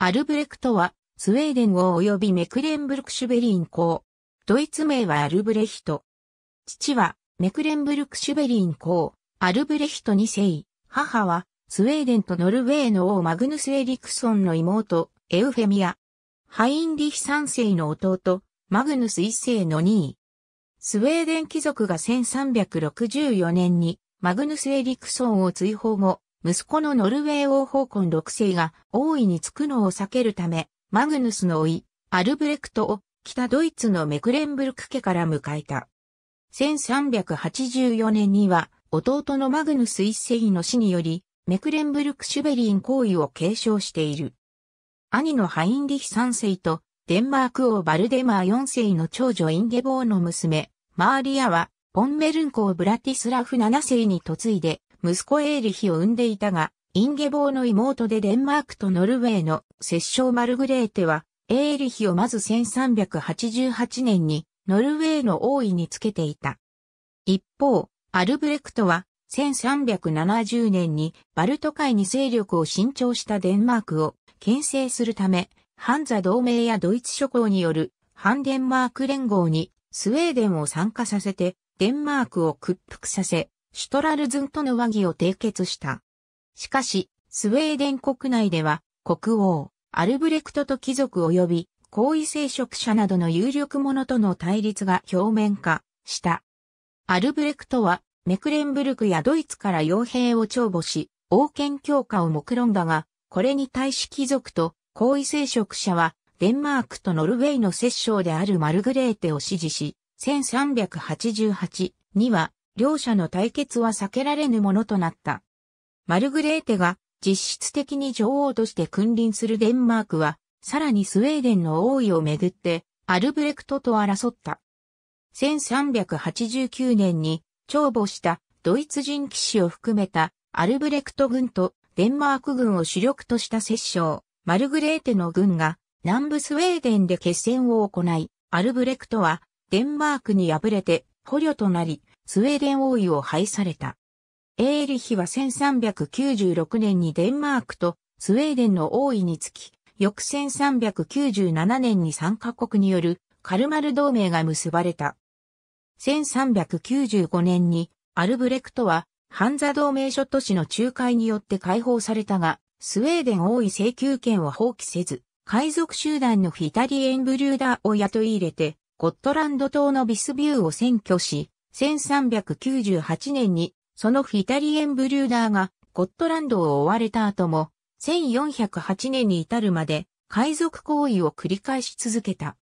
アルブレクトは、スウェーデン王及びメクレンブルクシュベリン公。ドイツ名はアルブレヒト。父は、メクレンブルクシュベリン公、アルブレヒト2世。母は、スウェーデンとノルウェーの王マグヌス・エリクソンの妹、エウフェミア。ハインリヒ3世の弟、マグヌス1世の2位。スウェーデン貴族が1364年にマグヌス・エリクソンを追放後、息子のノルウェー王法婚6世が大いにつくのを避けるため、マグヌスの甥、アルブレクトを北ドイツのメクレンブルク家から迎えた。1384年には弟のマグヌス一世の死により、メクレンブルク・シュベリン行為を継承している。兄のハインリヒ三世とデンマーク王バルデマー四世の長女インゲボーの娘、マーリアは、ポンメルン公ブラティスラフ7世に嫁いで、息子エーリヒを産んでいたが、インゲボーの妹でデンマークとノルウェーの摂政マルグレーテは、エーリヒをまず1388年にノルウェーの王位につけていた。一方、アルブレクトは1370年にバルト海に勢力を伸長したデンマークを牽制するため、ハンザ同盟やドイツ諸侯による反デンマーク連合にスウェーデンを参加させてデンマークを屈服させ、シュトラルズンとの和議を締結した。しかし、スウェーデン国内では、国王、アルブレクトと貴族及び、高位聖職者などの有力者との対立が表面化した。アルブレクトは、メクレンブルクやドイツから傭兵を帳簿し、王権強化を目論んだが、これに対し貴族と高位聖職者は、デンマークとノルウェーの摂政であるマルグレーテを支持し、1388には両者の対決は避けられぬものとなった。マルグレーテが実質的に女王として君臨するデンマークは、さらにスウェーデンの王位をめぐって、アルブレクトと争った。1389年に長母したドイツ人騎士を含めたアルブレクト軍とデンマーク軍を主力とした摂政、マルグレーテの軍が南部スウェーデンで決戦を行い、アルブレクトはデンマークに敗れて捕虜となり、スウェーデン王位を廃された。エーリヒは1396年にデンマークとスウェーデンの王位につき、翌1397年に3カ国によるカルマル同盟が結ばれた。1395年にアルブレクトはハンザ同盟諸都市の仲介によって解放されたが、スウェーデン王位請求権を放棄せず、海賊集団のフィタリエンブリューダーを雇い入れて、ゴットランド島のビスビューを占拠し、1398年に、そのフィタリエンブリューダーがゴットランドを追われた後も、1408年に至るまで海賊行為を繰り返し続けた。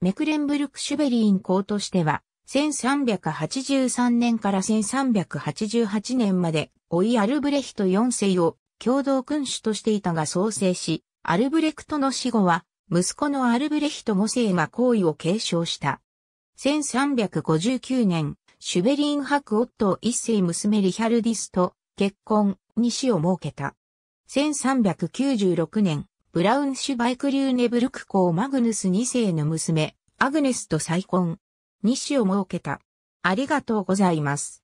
メクレンブルク・シュベリン公としては、1383年から1388年まで、老いアルブレヒト4世を共同君主としていたが創生し、アルブレクトの死後は、息子のアルブレヒト5世が行為を継承した。1359年、シュベリン伯オット一世娘リヒャルディスと結婚、に死を設けた。1396年、ブラウンシュバイクリューネブルク公マグヌス2世の娘、アグネスと再婚、に死を設けた。ありがとうございます。